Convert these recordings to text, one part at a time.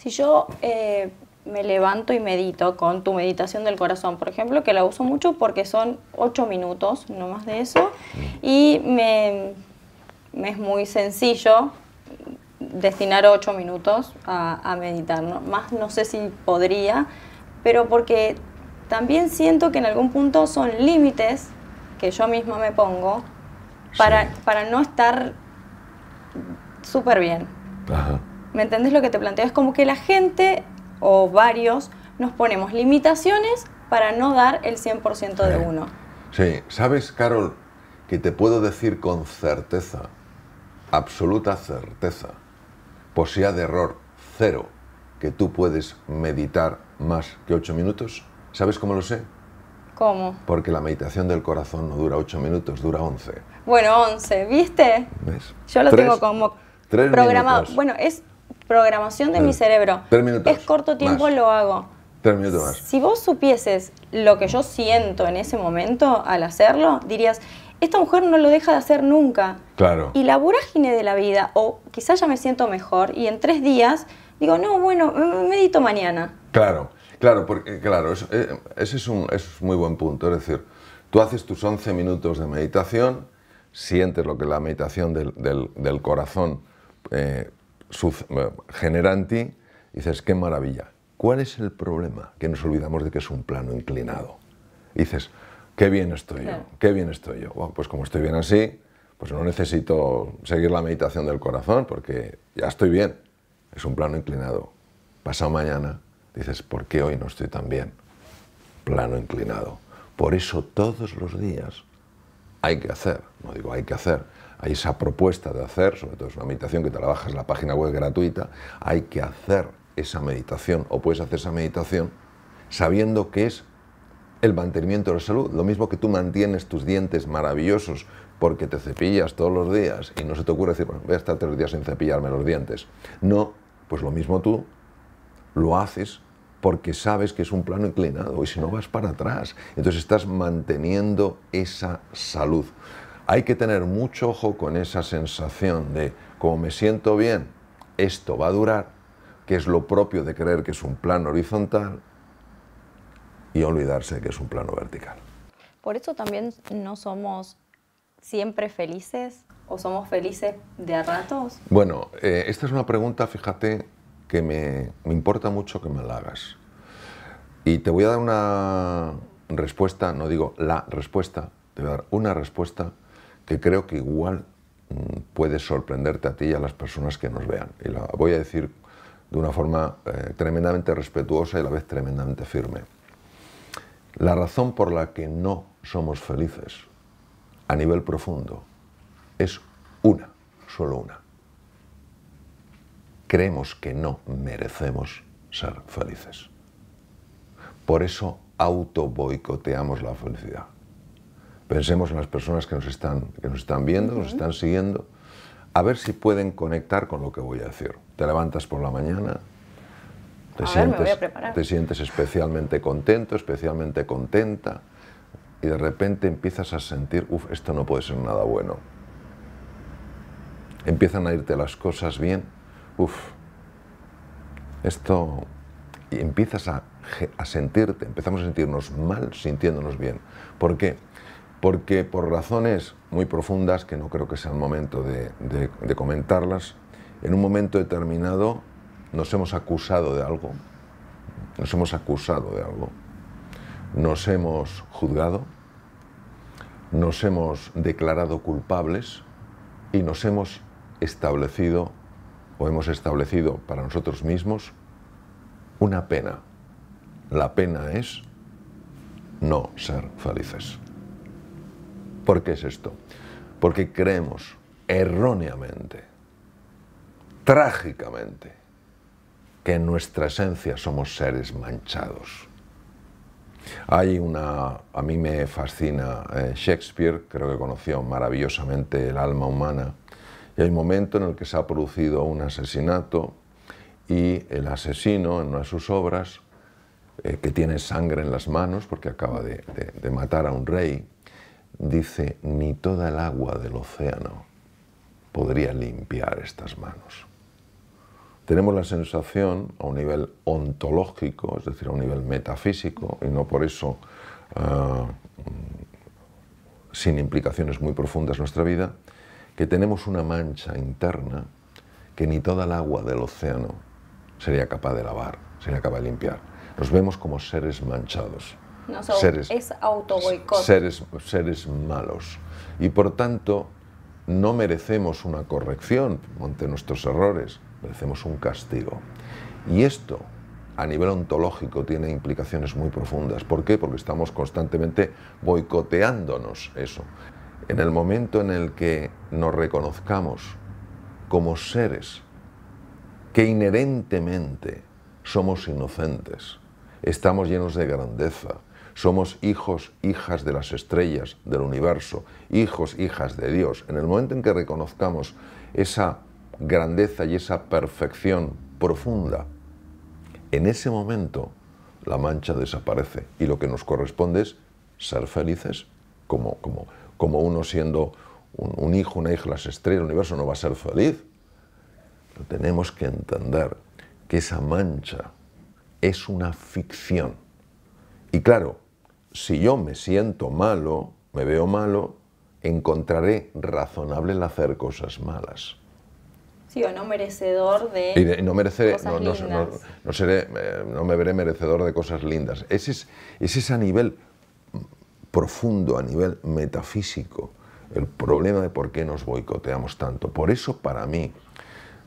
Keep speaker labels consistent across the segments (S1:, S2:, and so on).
S1: Si yo eh, me levanto y medito con tu meditación del corazón, por ejemplo, que la uso mucho porque son ocho minutos, no más de eso, y me, es muy sencillo destinar ocho minutos a, meditar, más no sé si podría, pero porque también siento que en algún punto son límites que yo misma me pongo para, para no estar súper bien. ¿Me entendés lo que te planteo? Es como que la gente o varios nos ponemos limitaciones para no dar el 100% de uno.
S2: Sí, sabes, Carol, que te puedo decir con certeza, absoluta certeza, si de error cero, que tú puedes meditar más que ocho minutos. ¿Sabes cómo lo sé? ¿Cómo? Porque la meditación del corazón no dura 8 minutos, dura 11.
S1: Bueno, 11, ¿viste? Yo lo tengo como
S2: programado.
S1: Bueno, es programación de mi cerebro. Es corto tiempo, lo hago.
S2: Más. Si
S1: vos supieses lo que yo siento en ese momento al hacerlo, dirías, esta mujer no lo deja de hacer nunca. Claro. Y la vorágine de la vida, o quizás ya me siento mejor y en tres días digo, no, bueno, medito mañana.
S2: Claro, claro, porque claro, eh, ese es un, es muy buen punto. Es decir, tú haces tus 11 minutos de meditación, sientes lo que la meditación del, corazón eh, eh, genera dices, qué maravilla. ¿Cuál es el problema? Que nos olvidamos de que es un plano inclinado. dices, qué bien estoy yo, qué bien estoy yo. Bueno, pues como estoy bien así, pues no necesito seguir la meditación del corazón porque ya estoy bien. Es un plano inclinado. Pasado mañana dices, ¿por qué hoy no estoy tan bien? Plano inclinado. Por eso todos los días hay que hacer, no digo hay que hacer, hay esa propuesta de hacer, sobre todo es una meditación que te la bajas en la página web gratuita, hay que hacer esa meditación o puedes hacer esa meditación sabiendo que es el mantenimiento de la salud, lo mismo que tú mantienes tus dientes maravillosos porque te cepillas todos los días y no se te ocurre decir, bueno, voy a estar tres días sin cepillarme los dientes. No, pues lo mismo tú lo haces porque sabes que es un plano inclinado y si no vas para atrás, entonces estás manteniendo esa salud. Hay que tener mucho ojo con esa sensación de, como me siento bien, esto va a durar, que es lo propio de creer que es un plano horizontal y olvidarse que es un plano vertical.
S1: Por eso también no somos siempre felices o somos felices de a ratos.
S2: Bueno, eh, esta es una pregunta, fíjate, que me, me importa mucho que me la hagas. Y te voy a dar una respuesta, no digo la respuesta, te voy a dar una respuesta que creo que igual mm, puede sorprenderte a ti y a las personas que nos vean. Y la voy a decir de una forma eh, tremendamente respetuosa y a la vez tremendamente firme. La razón por la que no somos felices a nivel profundo es una, solo una. Creemos que no merecemos ser felices. Por eso auto boicoteamos la felicidad. Pensemos en las personas que nos están, que nos están viendo, nos están siguiendo, a ver si pueden conectar con lo que voy a decir. Te levantas por la mañana, te, sientes, especialmente contento, especialmente contenta, y de repente empiezas a sentir, uff, esto no puede ser nada bueno. Empiezan a irte las cosas bien, uff, esto y empiezas a, a, sentirte, empezamos a sentirnos mal sintiéndonos bien. ¿Por qué? porque por razones muy profundas, que no creo que sea el momento de, comentarlas, en un momento determinado nos hemos acusado de algo, nos hemos acusado de algo, nos hemos juzgado, nos hemos declarado culpables y nos hemos establecido o hemos establecido para nosotros mismos una pena. La pena es no ser felices. ¿Por qué es esto? Porque creemos erróneamente, trágicamente, que en nuestra esencia somos seres manchados. Hay una, a mí me fascina eh, Shakespeare, creo que conoció maravillosamente el alma humana, y hay un momento en el que se ha producido un asesinato y el asesino en una de sus obras, eh, que tiene sangre en las manos porque acaba de matar a un rey, dice, ni toda el agua del océano podría limpiar estas manos. Tenemos la sensación a un nivel ontológico, es decir, a un nivel metafísico, y no por eso ah, sin implicaciones muy profundas en nuestra vida, que tenemos una mancha interna que ni toda el agua del océano sería capaz de lavar, sería capaz de limpiar. Nos vemos como seres manchados
S1: es auto
S2: Seres, seres malos. Y por tanto, no merecemos una corrección ante nuestros errores, merecemos un castigo. Y esto, a nivel ontológico, tiene implicaciones muy profundas. ¿Por qué? Porque estamos constantemente boicoteándonos eso. En el momento en el que nos reconozcamos como seres que inherentemente somos inocentes, estamos llenos de grandeza, somos hijos, hijas de las estrellas, del universo, hijos, hijas de Dios. En el momento en que reconozcamos esa grandeza y esa perfección profunda, en ese momento la mancha desaparece y lo que nos corresponde es ser felices, como, uno siendo un, hijo, una hija, las estrellas, el universo no va a ser feliz. Pero tenemos que entender que esa mancha es una ficción. Y claro, si yo me siento malo, me veo malo, encontraré razonable el hacer cosas malas.
S1: Sí, o no merecedor de. Y
S2: no no, no, No, seré, eh, no, me veré merecedor de cosas lindas. Ese es, ese es a nivel profundo, a nivel metafísico, el problema de por qué nos boicoteamos tanto. Por eso, para mí,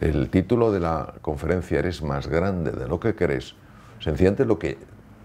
S2: el título de la conferencia Eres más grande de lo que crees. Sencillamente lo que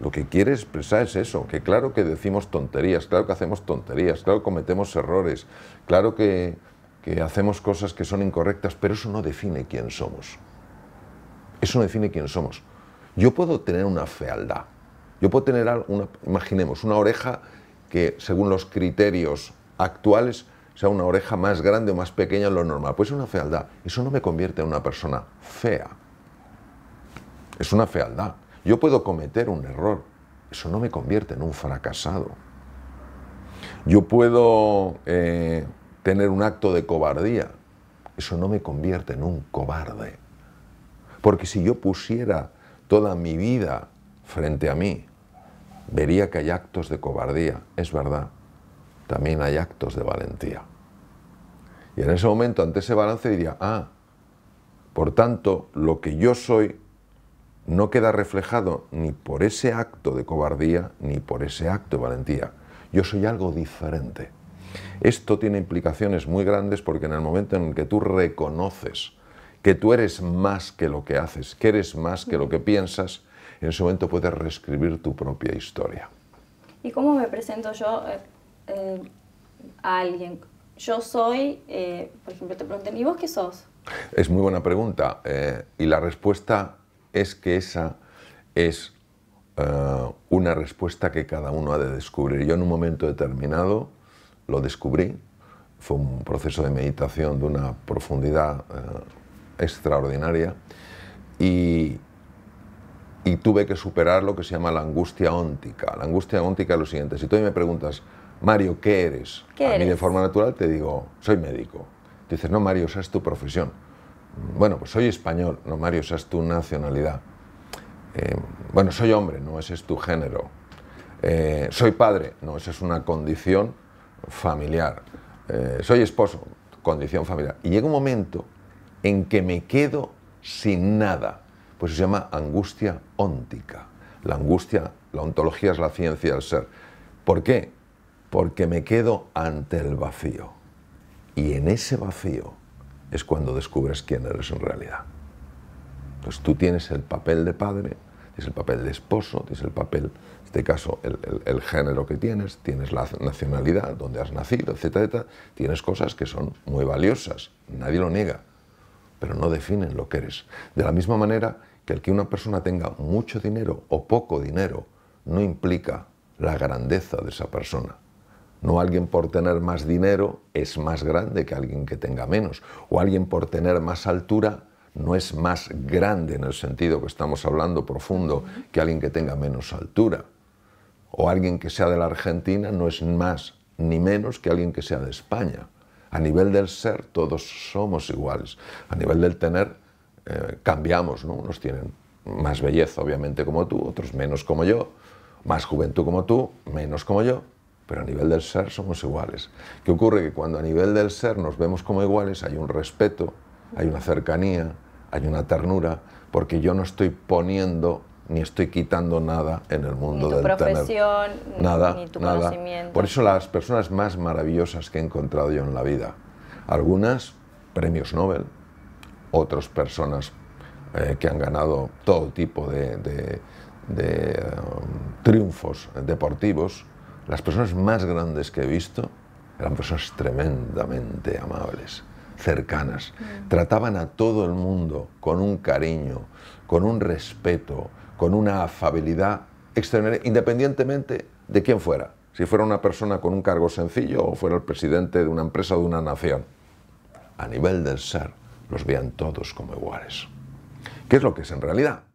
S2: lo que quiere expresar es eso, que claro que decimos tonterías, claro que hacemos tonterías, claro que cometemos errores, claro que, hacemos cosas que son incorrectas, pero eso no define quién somos. Eso no define quién somos. Yo puedo tener una fealdad, yo puedo tener una, imaginemos, una oreja que según los criterios actuales sea una oreja más grande o más pequeña de lo normal. Pues es una fealdad. Eso no me convierte en una persona fea. Es una fealdad. Yo puedo cometer un error, eso no me convierte en un fracasado. Yo puedo eh, tener un acto de cobardía, eso no me convierte en un cobarde. Porque si yo pusiera toda mi vida frente a mí, vería que hay actos de cobardía, es verdad, también hay actos de valentía. Y en ese momento, ante ese balance, diría, ah, por tanto, lo que yo soy no queda reflejado ni por ese acto de cobardía ni por ese acto de valentía. Yo soy algo diferente. Esto tiene implicaciones muy grandes porque en el momento en el que tú reconoces que tú eres más que lo que haces, que eres más que lo que piensas, en ese momento puedes reescribir tu propia historia.
S1: ¿Y cómo me presento yo eh, eh, a alguien? Yo soy, eh, por ejemplo, te pregunté, ¿y vos qué sos?
S2: Es muy buena pregunta y la respuesta es que esa es eh, una respuesta que cada uno ha de descubrir. Yo en un momento determinado lo descubrí, fue un proceso de meditación de una profundidad eh, extraordinaria y, tuve que superar lo que se llama la angustia óntica. La angustia óntica es lo siguiente, si tú me preguntas, Mario, ¿qué eres? a mí de forma natural te digo, soy médico. dices, no, Mario, esa es tu profesión bueno, pues soy español, no Mario, esa es tu nacionalidad. Eh, bueno, soy hombre, no, ese es tu género. Eh, soy padre, no, esa es una condición familiar. Eh, soy esposo, condición familiar. Y llega un momento en que me quedo sin nada. Pues se llama angustia óntica. La angustia, la ontología es la ciencia del ser. ¿Por qué? Porque me quedo ante el vacío. Y en ese vacío es cuando descubres quién eres en realidad. Pues tú tienes el papel de padre, tienes el papel de esposo, tienes el papel, en este caso, el, género que tienes, tienes la nacionalidad, donde has nacido, etc. etcétera. Tienes cosas que son muy valiosas, nadie lo niega, pero no definen lo que eres. De la misma manera que el que una persona tenga mucho dinero o poco dinero no implica la grandeza de esa persona. No alguien por tener más dinero es más grande que alguien que tenga menos. O alguien por tener más altura no es más grande en el sentido que estamos hablando profundo que alguien que tenga menos altura. O alguien que sea de la Argentina no es más ni menos que alguien que sea de España. A nivel del ser todos somos iguales. A nivel del tener eh, cambiamos. ¿no? Unos tienen más belleza obviamente como tú, otros menos como yo, más juventud como tú, menos como yo pero a nivel del ser somos iguales. ¿Qué ocurre? Que cuando a nivel del ser nos vemos como iguales hay un respeto, hay una cercanía, hay una ternura, porque yo no estoy poniendo ni estoy quitando nada en el mundo ni tu del profesión,
S1: tener. Nada, ni tu nada. conocimiento. Por
S2: eso las personas más maravillosas que he encontrado yo en la vida, algunas premios Nobel, otras personas eh, que han ganado todo tipo de, um, triunfos deportivos, las personas más grandes que he visto eran personas tremendamente amables, cercanas. Mm. Trataban a todo el mundo con un cariño, con un respeto, con una afabilidad extraordinaria, independientemente de quién fuera. Si fuera una persona con un cargo sencillo o fuera el presidente de una empresa o de una nación. A nivel del ser, los veían todos como iguales. ¿Qué es lo que es en realidad?